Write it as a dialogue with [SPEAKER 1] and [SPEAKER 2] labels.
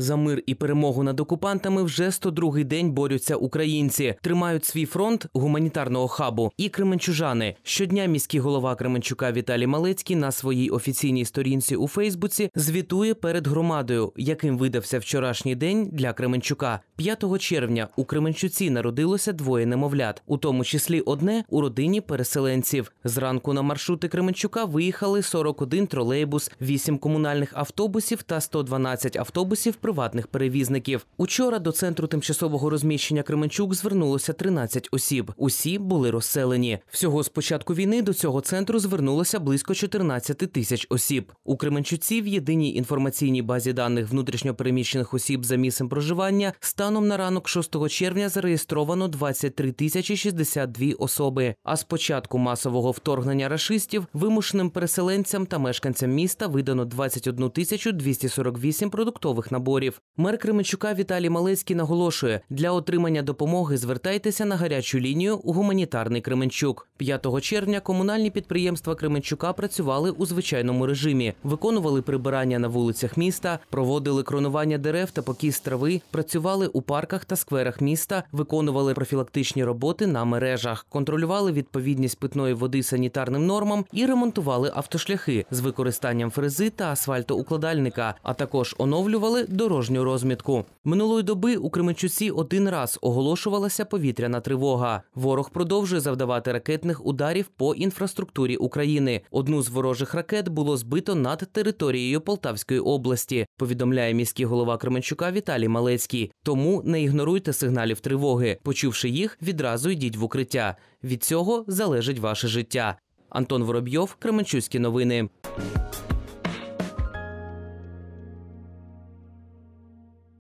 [SPEAKER 1] За мир і перемогу над окупантами вже 102-й день борються українці, тримають свій фронт гуманітарного хабу і Кременчужани. Щодня міський голова Кременчука Віталій Малецький на своїй офіційній сторінці у Фейсбуці звітує перед громадою, яким видався вчорашній день для Кременчука. 5 червня у Кременчуці народилося двоє немовлят, у тому числі одне у родині переселенців. Зранку на маршрути Кременчука виїхали 41 тролейбус, 8 комунальних автобусів та 112 автобусів приватних перевізників. Учора до центру тимчасового розміщення Кременчук звернулося 13 осіб. Усі були розселені. Всього з початку війни до цього центру звернулося близько 14 тисяч осіб. У Кременчуці в єдиній інформаційній базі даних внутрішньопереміщених осіб за місцем проживання станом на ранок 6 червня зареєстровано 23 тисячі 62 особи. А з початку масового вторгнення рашистів вимушеним переселенцям та мешканцям міста видано 21 тисячу 248 продуктових наборів зборів. Мер Кременчука Віталій Малецький наголошує, для отримання допомоги звертайтеся на гарячу лінію у гуманітарний Кременчук. 5 червня комунальні підприємства Кременчука працювали у звичайному режимі, виконували прибирання на вулицях міста, проводили кронування дерев та покіс трави, працювали у парках та скверах міста, виконували профілактичні роботи на мережах, контролювали відповідність питної води санітарним нормам і ремонтували автошляхи з використанням фрези та асфальтоукладальника, а також оновлювали до дорожню розмітку. Минулої доби у Кременчуці один раз оголошувалася повітряна тривога. Ворог продовжує завдавати ракетних ударів по інфраструктурі України. Одну з ворожих ракет було збито над територією Полтавської області. Повідомляє міський голова Кременчука Віталій Малецький. Тому не ігноруйте сигналів тривоги. Почувши їх, відразу йдіть в укриття. Від цього залежить ваше життя. Антон Воробйов, Кременчуцькі новини.